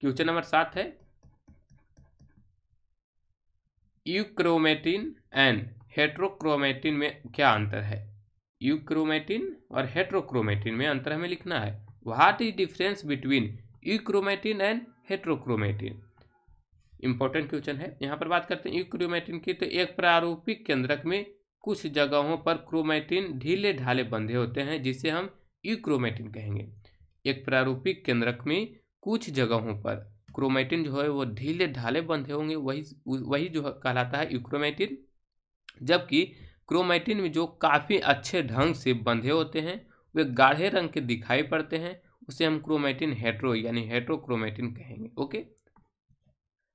question number सात है euchromatin and heterochromatin में क्या अंतर है यूक्रोमेटिन और हेट्रोक्रोमेटिन में अंतर हमें लिखना है what is difference between euchromatin and heterochromatin important question है यहाँ पर बात करते हैं यूक्रोमेटिन की तो एक प्रारूपिक केंद्रक में कुछ जगहों पर क्रोमेटिन ढीले ढाले बंधे होते हैं जिसे हम यूक्रोमेटिन कहेंगे एक प्रारूपिक केंद्रक में कुछ जगहों पर क्रोमेटिन जो है वो ढीले ढाले बंधे होंगे वही वही जो कहलाता है यूक्रोमेटिन जबकि क्रोमेटिन में जो काफ़ी अच्छे ढंग से बंधे होते हैं वे गाढ़े रंग के दिखाई पड़ते हैं उसे हम क्रोमेटिन हेट्रो यानी हेट्रोक्रोमेटिन कहेंगे ओके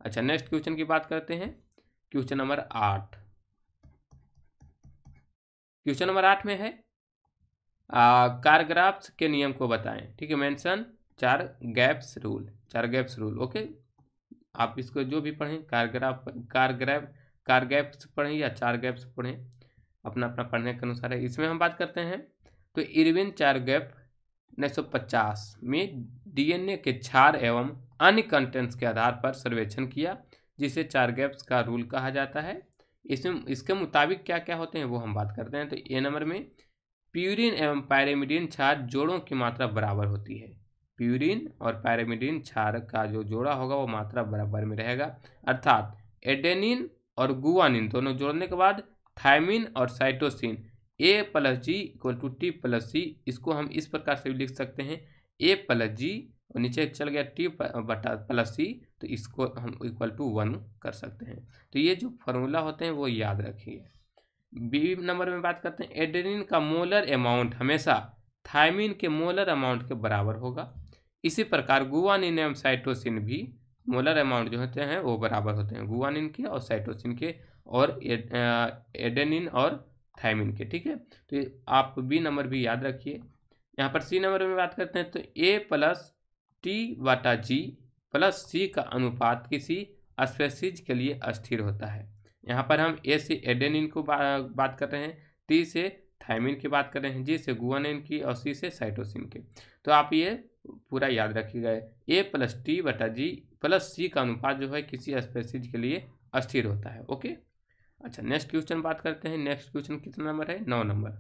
अच्छा नेक्स्ट क्वेश्चन की बात करते हैं क्वेश्चन नंबर आठ क्वेश्चन नंबर आठ में है कारग्राफ्स के नियम को बताएं ठीक है mention Chargaff's rule Chargaff's rule okay आप इसको जो भी पढ़ें कारग्राफ कारग्रैप कार गैप्स पढ़ें या चार गैप्स पढ़ें अपना अपना पढ़ने के अनुसार है इसमें हम बात करते हैं तो इरविन चार गैप उन्नीस में डीएनए के क्षार एवं अन्य कंटेंट्स के आधार पर सर्वेक्षण किया जिसे चार गैप्स का रूल कहा जाता है इसमें इसके मुताबिक क्या क्या होते हैं वो हम बात करते हैं तो ए नंबर में प्यूरिन एवं पायरेमिडिन क्षार जोड़ों की मात्रा बराबर होती है प्यूरिन और पैरामिडिन क्षारक का जो जोड़ा होगा वो मात्रा बराबर में रहेगा अर्थात एडेनिन और गुआनिन दोनों जोड़ने के बाद थायमिन और cytosine A plus G equal to T plus C इसको हम इस प्रकार से भी लिख सकते हैं ए प्लस जी और नीचे चल गया टी बटा प्लस सी तो इसको हम इक्वल टू वन कर सकते हैं तो ये जो फार्मूला होते हैं वो याद रखिए बी नंबर में बात करते हैं एडेनिन का मोलर अमाउंट हमेशा थायमिन के मोलर अमाउंट के बराबर होगा इसी प्रकार गुआनिन एवं साइटोसिन भी मोलर अमाउंट जो होते हैं वो बराबर होते हैं गुआनिन के और साइटोसिन के और एडेनिन और थाइमिन के ठीक है तो आप बी नंबर भी याद रखिए यहाँ पर सी नंबर में बात करते हैं तो ए प्लस टी वाटा जी प्लस सी का अनुपात किसी स्पेसिज के लिए अस्थिर होता है यहाँ पर हम ए से एडेनिन को बा, बात कर रहे हैं टी से थाइमिन की बात कर रहे हैं जी से गुआनिन की और सी से साइटोसिन के तो आप ये पूरा याद रखिएगा ए प्लस टी बटा जी प्लस सी का अनुपात जो है किसी स्पेसिज के लिए अस्थिर होता है ओके अच्छा नेक्स्ट क्वेश्चन बात करते हैं नेक्स्ट क्वेश्चन कितना नंबर है नौ नंबर